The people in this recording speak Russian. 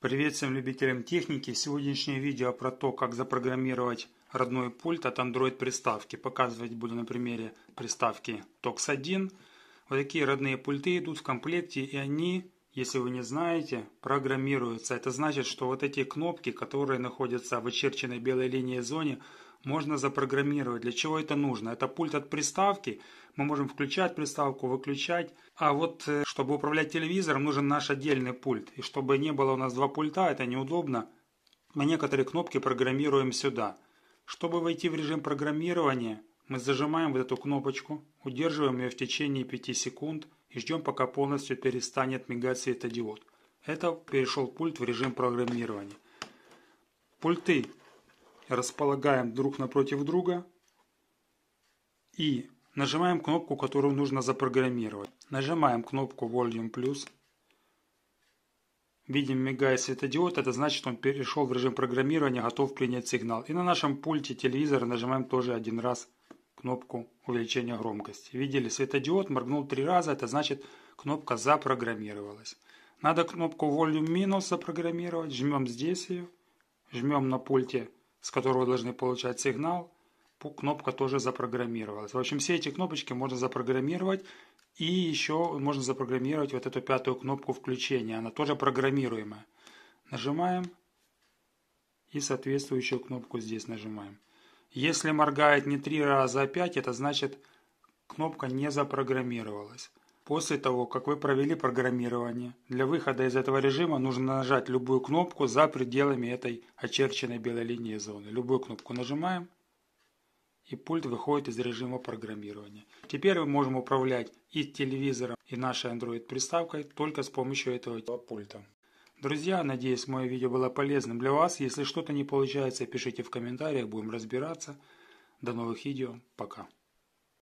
Привет всем любителям техники! Сегодняшнее видео про то, как запрограммировать родной пульт от Android приставки. Показывать буду на примере приставки TOX1. Вот такие родные пульты идут в комплекте и они если вы не знаете, программируются. Это значит, что вот эти кнопки, которые находятся в очерченной белой линии зоне, можно запрограммировать. Для чего это нужно? Это пульт от приставки. Мы можем включать приставку, выключать. А вот э, чтобы управлять телевизором, нужен наш отдельный пульт. И чтобы не было у нас два пульта, это неудобно. Мы некоторые кнопки программируем сюда. Чтобы войти в режим программирования, мы зажимаем вот эту кнопочку, удерживаем ее в течение 5 секунд – и ждем, пока полностью перестанет мигать светодиод. Это перешел пульт в режим программирования. Пульты располагаем друг напротив друга и нажимаем кнопку, которую нужно запрограммировать. Нажимаем кнопку Volume Plus. Видим, мигает светодиод, это значит, он перешел в режим программирования, готов принять сигнал. И на нашем пульте телевизора нажимаем тоже один раз кнопку увеличения громкости. Видели, светодиод моргнул три раза, это значит кнопка запрограммировалась. Надо кнопку Volume минус запрограммировать, жмем здесь ее, жмем на пульте, с которого должны получать сигнал, кнопка тоже запрограммировалась. В общем, все эти кнопочки можно запрограммировать, и еще можно запрограммировать вот эту пятую кнопку включения, она тоже программируемая. Нажимаем и соответствующую кнопку здесь нажимаем. Если моргает не три раза, а пять, это значит, кнопка не запрограммировалась. После того, как вы провели программирование, для выхода из этого режима нужно нажать любую кнопку за пределами этой очерченной белой линии зоны. Любую кнопку нажимаем, и пульт выходит из режима программирования. Теперь мы можем управлять и телевизором, и нашей Android-приставкой только с помощью этого пульта. Друзья, надеюсь, мое видео было полезным для вас. Если что-то не получается, пишите в комментариях, будем разбираться. До новых видео, пока.